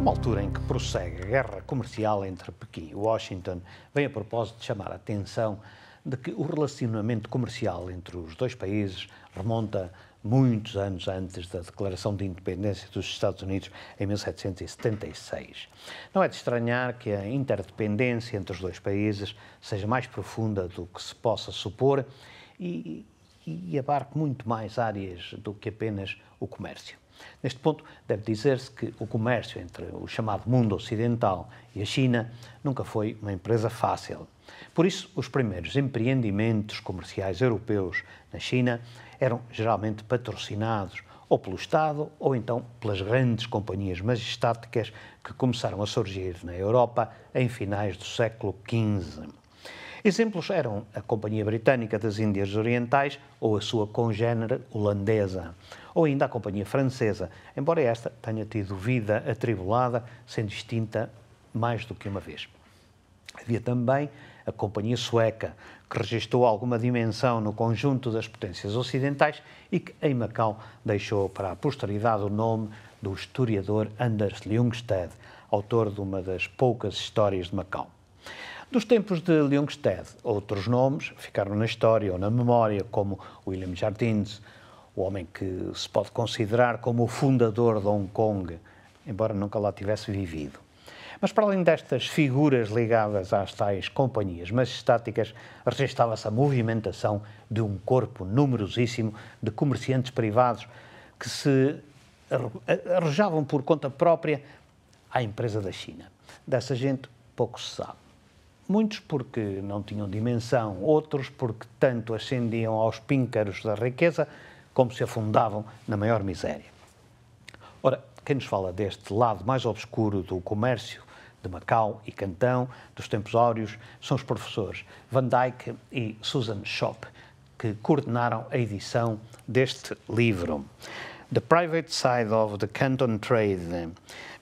Uma altura em que prossegue a guerra comercial entre Pequim e Washington vem a propósito de chamar a atenção de que o relacionamento comercial entre os dois países remonta muitos anos antes da Declaração de Independência dos Estados Unidos em 1776. Não é de estranhar que a interdependência entre os dois países seja mais profunda do que se possa supor e, e abarque muito mais áreas do que apenas o comércio. Neste ponto, deve dizer-se que o comércio entre o chamado mundo ocidental e a China nunca foi uma empresa fácil. Por isso, os primeiros empreendimentos comerciais europeus na China eram geralmente patrocinados ou pelo Estado ou então pelas grandes companhias majestáticas que começaram a surgir na Europa em finais do século XV. Exemplos eram a Companhia Britânica das Índias Orientais ou a sua congênere holandesa, ou ainda a Companhia Francesa, embora esta tenha tido vida atribulada, sendo extinta mais do que uma vez. Havia também a Companhia Sueca, que registrou alguma dimensão no conjunto das potências ocidentais e que em Macau deixou para a posteridade o nome do historiador Anders Ljungstedt, autor de uma das poucas histórias de Macau. Dos tempos de Ljungstedt, outros nomes ficaram na história ou na memória, como William Jardines, o homem que se pode considerar como o fundador de Hong Kong, embora nunca lá tivesse vivido. Mas para além destas figuras ligadas às tais companhias majestáticas, registava-se a movimentação de um corpo numerosíssimo de comerciantes privados que se arrojavam por conta própria à empresa da China. Dessa gente pouco se sabe. Muitos porque não tinham dimensão, outros porque tanto ascendiam aos píncaros da riqueza como se afundavam na maior miséria. Ora, quem nos fala deste lado mais obscuro do comércio de Macau e Cantão, dos tempos áureos, são os professores Van Dyck e Susan Schopp, que coordenaram a edição deste livro. The Private Side of the Canton Trade,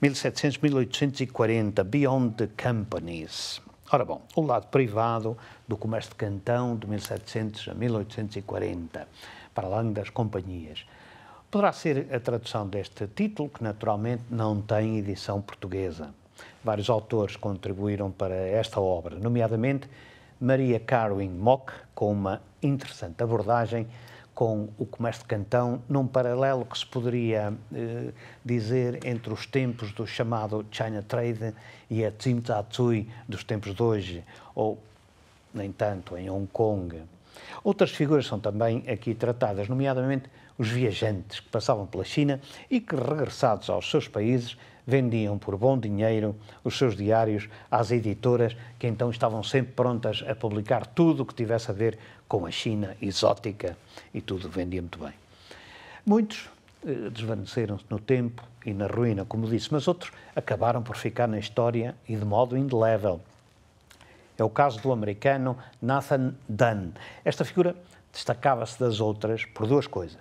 1700-1840, Beyond the Companies. Ora bom, o lado privado do comércio de cantão de 1700 a 1840, para além das companhias. Poderá ser a tradução deste título, que naturalmente não tem edição portuguesa. Vários autores contribuíram para esta obra, nomeadamente Maria Carwin Mock, com uma interessante abordagem com o comércio de cantão, num paralelo que se poderia eh, dizer entre os tempos do chamado China Trade e a Tsim Tsui dos tempos de hoje, ou, nem tanto, em Hong Kong. Outras figuras são também aqui tratadas, nomeadamente os viajantes que passavam pela China e que, regressados aos seus países, vendiam por bom dinheiro os seus diários às editoras que então estavam sempre prontas a publicar tudo o que tivesse a ver com a China exótica e tudo vendia muito bem. Muitos eh, desvaneceram-se no tempo e na ruína, como disse, mas outros acabaram por ficar na história e de modo indelével. É o caso do americano Nathan Dunn. Esta figura destacava-se das outras por duas coisas.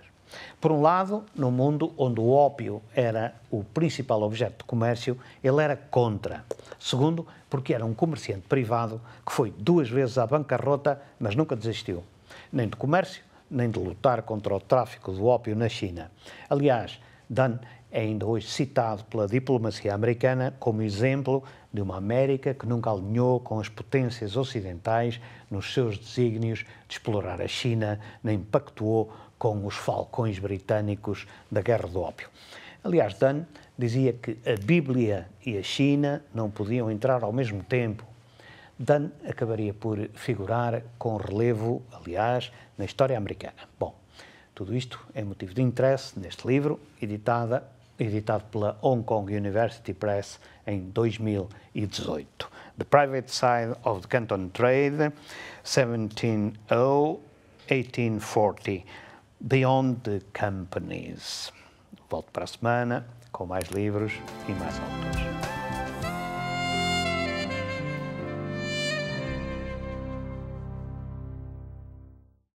Por um lado, no mundo onde o ópio era o principal objeto de comércio, ele era contra. Segundo, porque era um comerciante privado que foi duas vezes à bancarrota, mas nunca desistiu, nem do comércio, nem de lutar contra o tráfico do ópio na China. Aliás, Dan é ainda hoje citado pela diplomacia americana como exemplo de uma América que nunca alinhou com as potências ocidentais nos seus desígnios de explorar a China, nem pactuou com os falcões britânicos da Guerra do Ópio. Aliás, Dan dizia que a Bíblia e a China não podiam entrar ao mesmo tempo. Dan acabaria por figurar com relevo, aliás, na história americana. Bom, tudo isto é motivo de interesse neste livro, editada editado pela Hong Kong University Press em 2018. The Private Side of the Canton Trade, 1700-1840, Beyond the Companies. Volto para a semana com mais livros e mais autores.